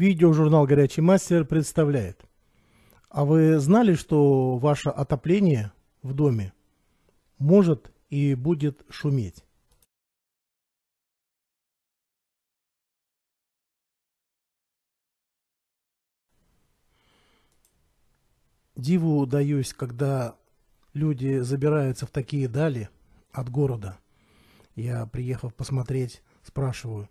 Видеожурнал «Горячий мастер» представляет. А вы знали, что ваше отопление в доме может и будет шуметь? Диву даюсь, когда люди забираются в такие дали от города. Я, приехав посмотреть, спрашиваю,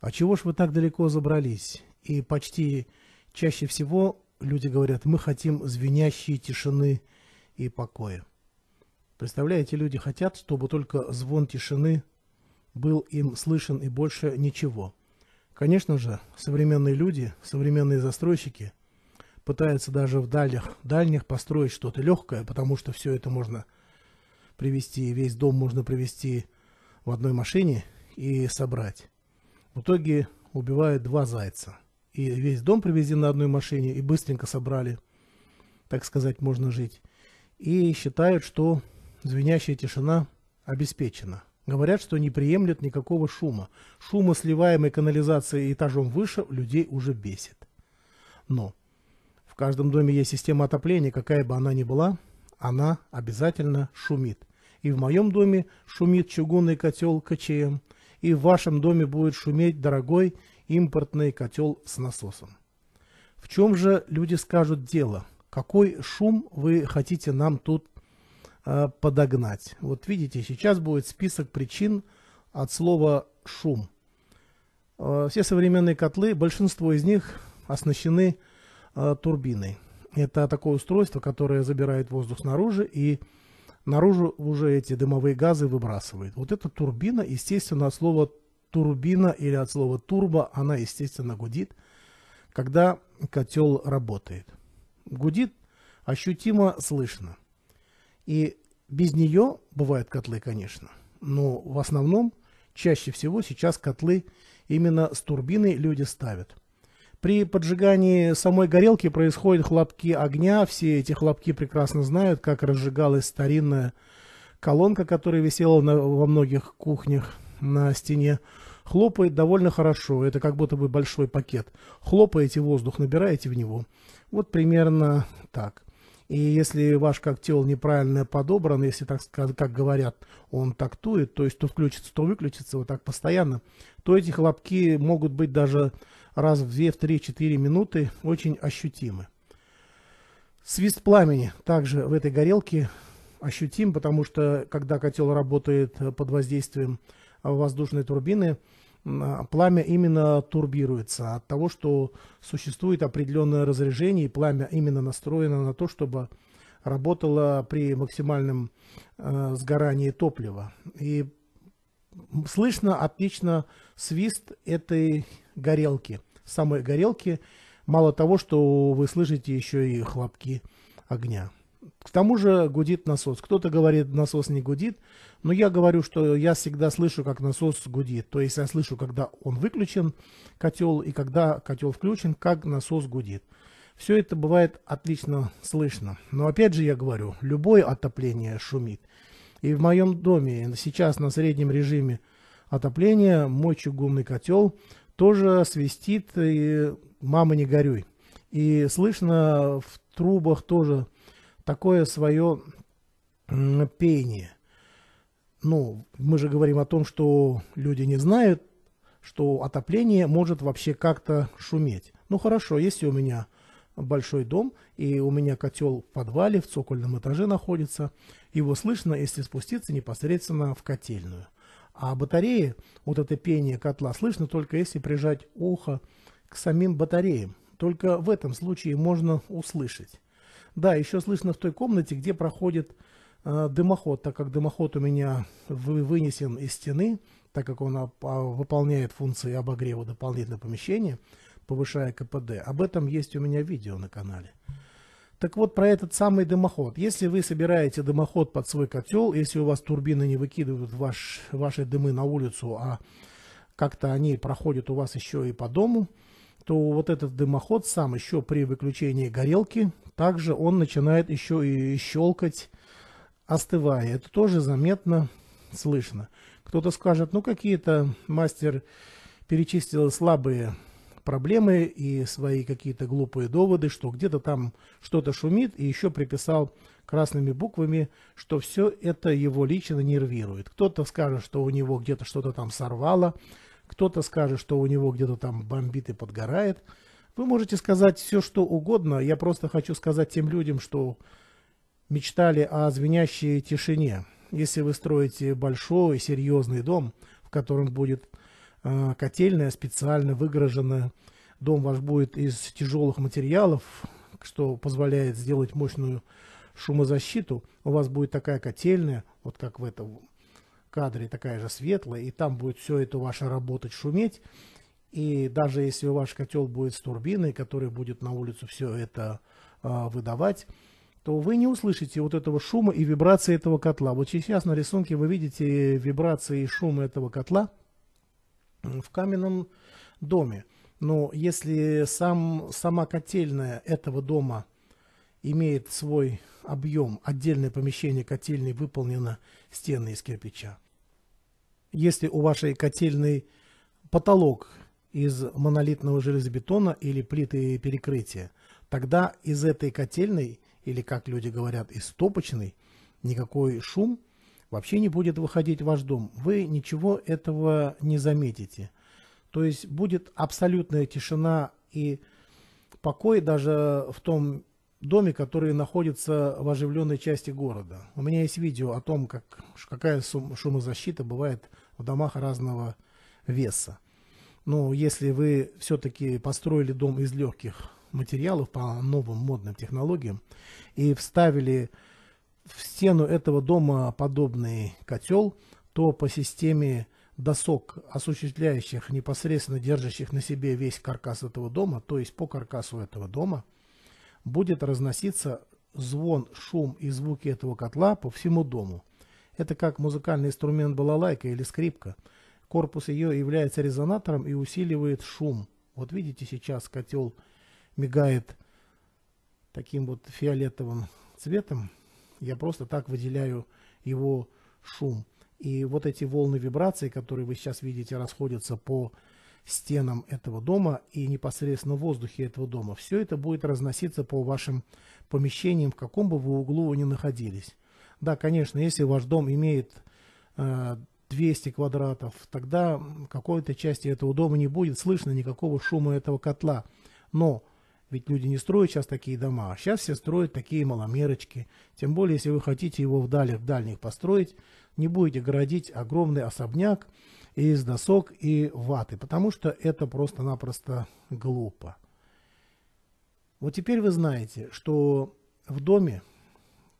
а чего ж вы так далеко забрались? И почти чаще всего люди говорят, мы хотим звенящие тишины и покоя. Представляете, люди хотят, чтобы только звон тишины был им слышен и больше ничего. Конечно же, современные люди, современные застройщики пытаются даже в дальних, дальних построить что-то легкое, потому что все это можно привести, весь дом можно привести в одной машине и собрать. В итоге убивают два зайца – и весь дом привезли на одной машине и быстренько собрали, так сказать, можно жить. И считают, что звенящая тишина обеспечена. Говорят, что не приемлет никакого шума. Шума, сливаемой канализацией этажом выше, людей уже бесит. Но в каждом доме есть система отопления, какая бы она ни была, она обязательно шумит. И в моем доме шумит чугунный котел КЧМ, и в вашем доме будет шуметь дорогой импортный котел с насосом. В чем же люди скажут дело? Какой шум вы хотите нам тут э, подогнать? Вот видите, сейчас будет список причин от слова «шум». Э, все современные котлы, большинство из них оснащены э, турбиной. Это такое устройство, которое забирает воздух снаружи и наружу уже эти дымовые газы выбрасывает. Вот эта турбина, естественно, от слова турбина или от слова турбо, она, естественно, гудит, когда котел работает. Гудит ощутимо слышно. И без нее бывают котлы, конечно, но в основном чаще всего сейчас котлы именно с турбиной люди ставят. При поджигании самой горелки происходят хлопки огня. Все эти хлопки прекрасно знают, как разжигалась старинная колонка, которая висела на, во многих кухнях на стене, хлопает довольно хорошо, это как будто бы большой пакет. Хлопаете воздух, набираете в него. Вот примерно так. И если ваш коктейль неправильно подобран, если, так как говорят, он так тует то есть то включится, то выключится, вот так постоянно, то эти хлопки могут быть даже раз в 2, в 3, 4 минуты очень ощутимы. Свист пламени также в этой горелке ощутим, потому что когда котел работает э, под воздействием воздушной турбины а, пламя именно турбируется от того, что существует определенное разрежение, и пламя именно настроено на то, чтобы работало при максимальном э, сгорании топлива. И слышно отлично свист этой горелки, самой горелки. Мало того, что вы слышите еще и хлопки огня к тому же гудит насос. Кто-то говорит, насос не гудит, но я говорю, что я всегда слышу, как насос гудит. То есть я слышу, когда он выключен, котел, и когда котел включен, как насос гудит. Все это бывает отлично слышно. Но опять же я говорю, любое отопление шумит. И в моем доме сейчас на среднем режиме отопления мой чугунный котел тоже свистит, и мама не горюй. И слышно в трубах тоже такое свое пение. Ну, мы же говорим о том, что люди не знают, что отопление может вообще как-то шуметь. Ну хорошо, если у меня большой дом, и у меня котел в подвале, в цокольном этаже находится, его слышно, если спуститься непосредственно в котельную. А батареи, вот это пение котла слышно только если прижать ухо к самим батареям. Только в этом случае можно услышать. Да, еще слышно в той комнате, где проходит э, дымоход, так как дымоход у меня вы, вынесен из стены, так как он оп- а, выполняет функции обогрева дополнительного помещения, повышая КПД. Об этом есть у меня видео на канале. Так вот, про этот самый дымоход. Если вы собираете дымоход под свой котел, если у вас турбины не выкидывают ваш, ваши дымы на улицу, а как-то они проходят у вас еще и по дому, то вот этот дымоход сам еще при выключении горелки также он начинает еще и щелкать, остывая. Это тоже заметно слышно. Кто-то скажет, ну какие-то мастер перечистил слабые проблемы и свои какие-то глупые доводы, что где-то там что-то шумит, и еще приписал красными буквами, что все это его лично нервирует. Кто-то скажет, что у него где-то что-то там сорвало, кто-то скажет, что у него где-то там бомбит и подгорает – вы можете сказать все, что угодно. Я просто хочу сказать тем людям, что мечтали о звенящей тишине. Если вы строите большой, серьезный дом, в котором будет э, котельная специально выгорожена, дом ваш будет из тяжелых материалов, что позволяет сделать мощную шумозащиту, у вас будет такая котельная, вот как в этом кадре, такая же светлая, и там будет все это ваше работать, шуметь. И даже если ваш котел будет с турбиной, который будет на улицу все это а, выдавать, то вы не услышите вот этого шума и вибрации этого котла. Вот сейчас на рисунке вы видите вибрации и шум этого котла в каменном доме. Но если сам, сама котельная этого дома имеет свой объем, отдельное помещение котельной выполнено стены из кирпича. Если у вашей котельной потолок из монолитного железобетона или плиты перекрытия, тогда из этой котельной, или, как люди говорят, из топочной, никакой шум вообще не будет выходить в ваш дом. Вы ничего этого не заметите. То есть будет абсолютная тишина и покой даже в том доме, который находится в оживленной части города. У меня есть видео о том, как, какая шумозащита бывает в домах разного веса. Но ну, если вы все-таки построили дом из легких материалов по новым модным технологиям и вставили в стену этого дома подобный котел, то по системе досок, осуществляющих непосредственно держащих на себе весь каркас этого дома, то есть по каркасу этого дома, будет разноситься звон, шум и звуки этого котла по всему дому. Это как музыкальный инструмент балалайка или скрипка – Корпус ее является резонатором и усиливает шум. Вот видите сейчас котел мигает таким вот фиолетовым цветом. Я просто так выделяю его шум. И вот эти волны вибрации, которые вы сейчас видите, расходятся по стенам этого дома и непосредственно в воздухе этого дома. Все это будет разноситься по вашим помещениям, в каком бы вы углу вы ни находились. Да, конечно, если ваш дом имеет э, 200 квадратов, тогда какой-то части этого дома не будет слышно никакого шума этого котла. Но ведь люди не строят сейчас такие дома, а сейчас все строят такие маломерочки. Тем более, если вы хотите его вдали, в дальних построить, не будете городить огромный особняк из досок и ваты, потому что это просто-напросто глупо. Вот теперь вы знаете, что в доме,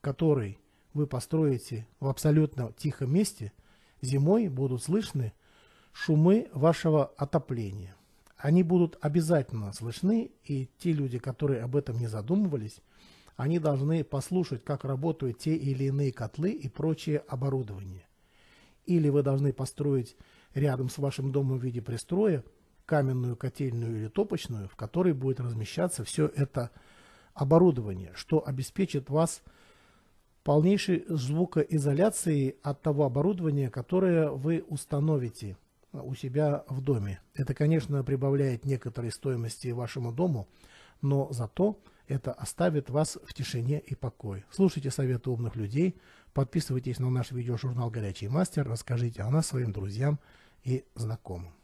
который вы построите в абсолютно тихом месте – Зимой будут слышны шумы вашего отопления. Они будут обязательно слышны, и те люди, которые об этом не задумывались, они должны послушать, как работают те или иные котлы и прочее оборудование. Или вы должны построить рядом с вашим домом в виде пристроя каменную котельную или топочную, в которой будет размещаться все это оборудование, что обеспечит вас – полнейшей звукоизоляции от того оборудования, которое вы установите а, у себя в доме. Это, конечно, прибавляет некоторой стоимости вашему дому, но зато это оставит вас в тишине и покое. Слушайте советы умных людей, подписывайтесь на наш видеожурнал «Горячий мастер», расскажите о нас своим друзьям и знакомым.